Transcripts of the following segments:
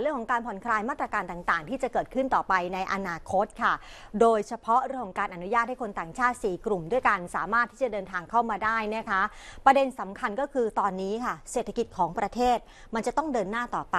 เรื่องของการผ่อนคลายมาตรการต่างๆที่จะเกิดขึ้นต่อไปในอนาคตค่ะ โดยเฉพาะเรื่องของการอนุญาตให้คนต่างชาติ 4 กลุ่ม ด้วยกันสามารถที่จะเดินทางเข้ามาได้นะคะ ประเด็นสำคัญก็คือตอนนี้ค่ะ เศรษฐกิจของประเทศมันจะต้องเดินหน้าต่อไป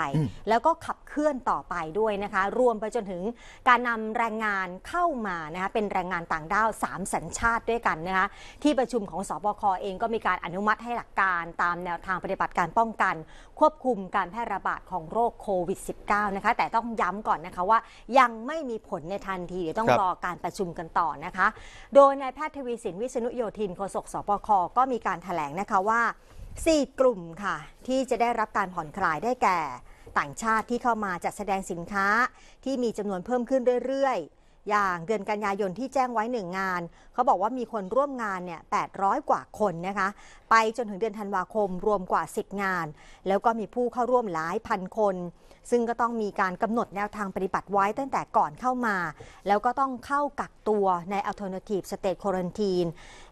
แล้วก็ขับเคลื่อนต่อไปด้วยนะคะ รวมไปจนถึงการนำแรงงานเข้ามานะคะเป็นแรงงานต่างด้าว3สัญชาติด้วยกันนะคะ ที่ประชุมของสบคอเอง ก็มีการอนุมัติให้หลักการตามแนวทางปฏิบัติการป้องกันควบคุมการแพร่ระบาดของโรคโควิด -19 นะคะแต่ต้องย้ำก่อนนะคะว่ายังไม่มีผลในทันที เดี๋ยวต้องรอการประชุมกันต่อนะคะ โดยนายแพทย์ทวีสินวิษณุโยธินโฆษกสปคก็มีการถแถลงนะคะว่า 4 กลุ่มค่ะ ที่จะได้รับการผ่อนคลายได้แก่ต่างชาติที่เข้ามาจัดแสดงสินค้าที่มีจำนวนเพิ่มขึ้นเรื่อยๆอย่างเดือนกันยายนที่แจ้งไว้หนึ่งงานเขาบอกว่ามีคนร่วมงานเนี่ย800 กว่าคนนะคะ ไปจนถึงเดือนธันวาคมรวมกว่า 10 งาน แล้วก็มีผู้เข้าร่วมหลายพันคน ซึ่งก็ต้องมีการกำหนดแนวทางปฏิบัติไว้ตั้งแต่ก่อนเข้ามา แล้วก็ต้องเข้ากักตัวใน alternative state quarantine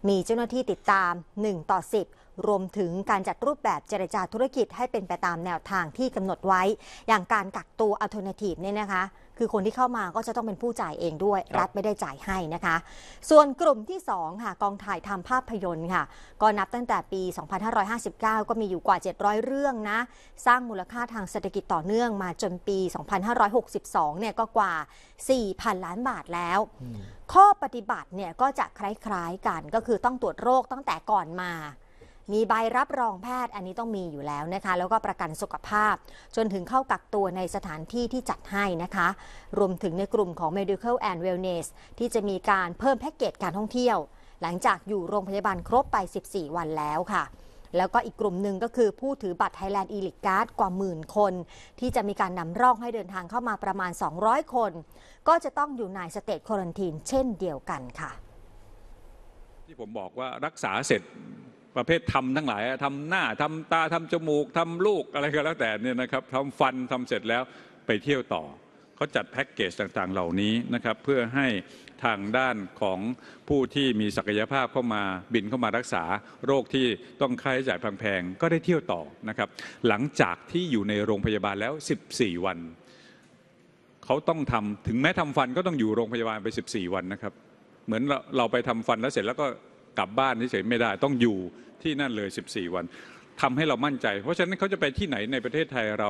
มีเจ้าหน้าที่ติดตาม 1 ต่อ 10รวมถึงการจัดรูปแบบเจรจาธุรกิจให้เป็นไปตามแนวทางที่กำหนดไว้ อย่างการกักตัวอัลเทอร์เนทีฟเนี่ยนะคะ คือคนที่เข้ามาก็จะต้องเป็นผู้จ่ายเองด้วย รัฐไม่ได้จ่ายให้นะคะ ส่วนกลุ่มที่2ค่ะ กองถ่ายทำภาพยนตร์ค่ะ ก็นับตั้งแต่ปี 2559 ก็มีอยู่กว่า 700 เรื่องนะ สร้างมูลค่าทางเศรษฐกิจต่อเนื่องมาจนปี 2562เนี่ยก็กว่า4,000ล้านบาทแล้วข้อปฏิบัติเนี่ยก็จะคล้ายๆกัน ก็คือต้องตรวจโรคตั้งแต่ก่อนมามีใบรับรองแพทย์อันนี้ต้องมีอยู่แล้วนะคะ แล้วก็ประกันสุขภาพ จนถึงเข้ากักตัวในสถานที่ที่จัดให้นะคะ รวมถึงในกลุ่มของ medical and wellness ที่จะมีการเพิ่มแพ็กเกจการท่องเที่ยว หลังจากอยู่โรงพยาบาลครบไป 14 วันแล้วค่ะ แล้วก็อีกกลุ่มหนึ่งก็คือผู้ถือบัตรไ h a แลนด์อีลิกการ์ดกว่าหมื่นคน ที่จะมีการนำร่องให้เดินทางเข้ามาประมาณ 200 คน ก็จะต้องอยู่ในสเตจควอนตีนเช่นเดียวกันค่ะ ที่ผมบอกว่ารักษาเสร็จประเภททำทั้งหลายทำหน้าทำตาทำจมูกทำลูกอะไรก็แล้วแต่เนี่ยนะครับทำฟันทำเสร็จแล้วไปเที่ยวต่อเขาจัดแพ็กเกจต่างๆเหล่านี้นะครับเพื่อให้ทางด้านของผู้ที่มีศักยภาพเข้ามาบินเข้ามารักษา โรคที่ต้องค่าใช้จ่ายแพงๆก็ได้เที่ยวต่อนะครับหลังจากที่อยู่ในโรงพยาบาลแล้ว 14 วัน เขาต้องทำถึงแม้ทำฟันก็ต้องอยู่โรงพยาบาลไป14 วันนะครับเหมือนเราไปทำฟันแล้วเสร็จแล้วก็กลับบ้านเฉยไม่ได้ต้องอยู่ที่นั่นเลย 14 วัน ทำให้เรามั่นใจเพราะฉะนั้นเขาจะไปที่ไหนในประเทศไทยเรา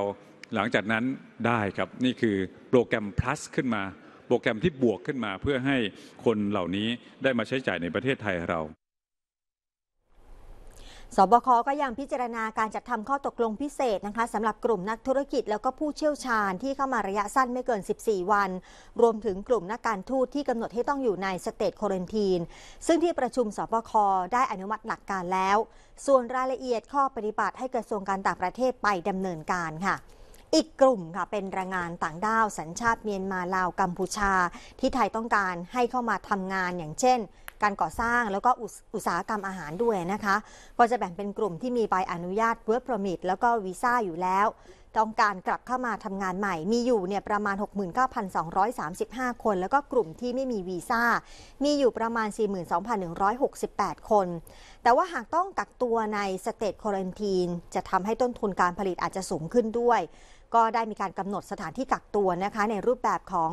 หลังจากนั้นได้ครับนี่คือโปรแกรม plus ขึ้นมา โปรแกรมที่บวกขึ้นมาเพื่อให้คนเหล่านี้ได้มาใช้จ่ายในประเทศไทยเราสบคก็ยังพิจารณาการจัดทำข้อตกลงพิเศษนะคะสำหรับกลุ่มนักธุรกิจแล้วก็ผู้เชี่ยวชาญที่เข้ามาระยะสั้นไม่เกิน 14 วัน รวมถึงกลุ่มนักการทูตที่กำหนดให้ต้องอยู่ในสเตจโควิดทีน ซึ่งที่ประชุมสบคได้อนุมัติหลักการแล้ว ส่วนรายละเอียดข้อปฏิบัติให้กระทรวงการต่างประเทศไปดำเนินการค่ะ อีกกลุ่มค่ะเป็นแรงงานต่างด้าว สัญชาติเมียนมาลาวกัมพูชา ที่ไทยต้องการให้เข้ามาทำงานอย่างเช่นการก่อสร้างแล้วก็อุตสาหกรรมอาหารด้วยนะคะ ก็จะแบ่งเป็นกลุ่มที่มีใบอนุญาตเวิร์กพรมิตแล้วก็วีซ่าอยู่แล้วต้องการกลับเข้ามาทำงานใหม่ มีอยู่เนี่ยประมาณ 69,235 คน แล้วก็กลุ่มที่ไม่มีวีซ่า มีอยู่ประมาณ 42,168 คน แต่ว่าหากต้องกักตัวในสเตทควอนทีนจะทำให้ต้นทุนการผลิตอาจจะสูงขึ้นด้วย ก็ได้มีการกำหนดสถานที่กักตัวนะคะในรูปแบบของ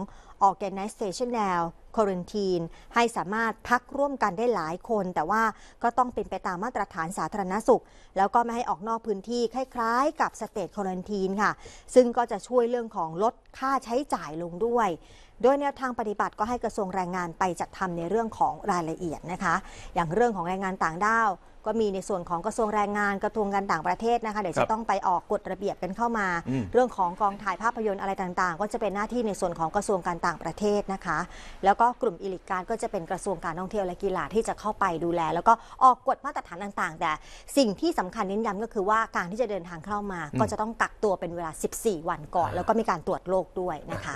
organizational quarantine ให้สามารถพักร่วมกันได้หลายคน แต่ว่าก็ต้องเป็นไปตามมาตรฐานสาธารณสุข แล้วก็ไม่ให้ออกนอกพื้นที่คล้ายๆ กับสเตทควอ a ันทีนค่ะซึ่งก็จะช่วยเรื่องของลดค่าใช้จ่ายลงด้วยโดยแนวทางปฏิบัติก็ให้กระทรวงแรงงานไปจัดทำในเรื่องของรายละเอียดนะคะ อย่างเรื่องของแรงงานต่างด้าว ก็มีในส่วนของกระทรวงแรงงานกระทรวงการต่างประเทศนะคะเดี๋ยวจะต้องไปออกกฎระเบียบกันเข้ามา เรื่องของกองถ่ายภาพยนตร์อะไรต่างๆ ก็จะเป็นหน้าที่ในส่วนของกระทรวงการต่างประเทศนะคะ แล้วก็กลุ่มอิลิกการก็จะเป็นกระทรวงการท่องเที่ยวและกีฬาที่จะเข้าไปดูแล แล้วก็ออกกฎมาตรฐานต่างๆ แต่ สิ่งที่สำคัญเน้นย้าก็คือว่าการที่จะเดินทางเข้ามา ก็จะต้องกักตัวเป็นเวลา 14 วันก่อนแล้วก็มีการตรวจโรคด้วยนะคะ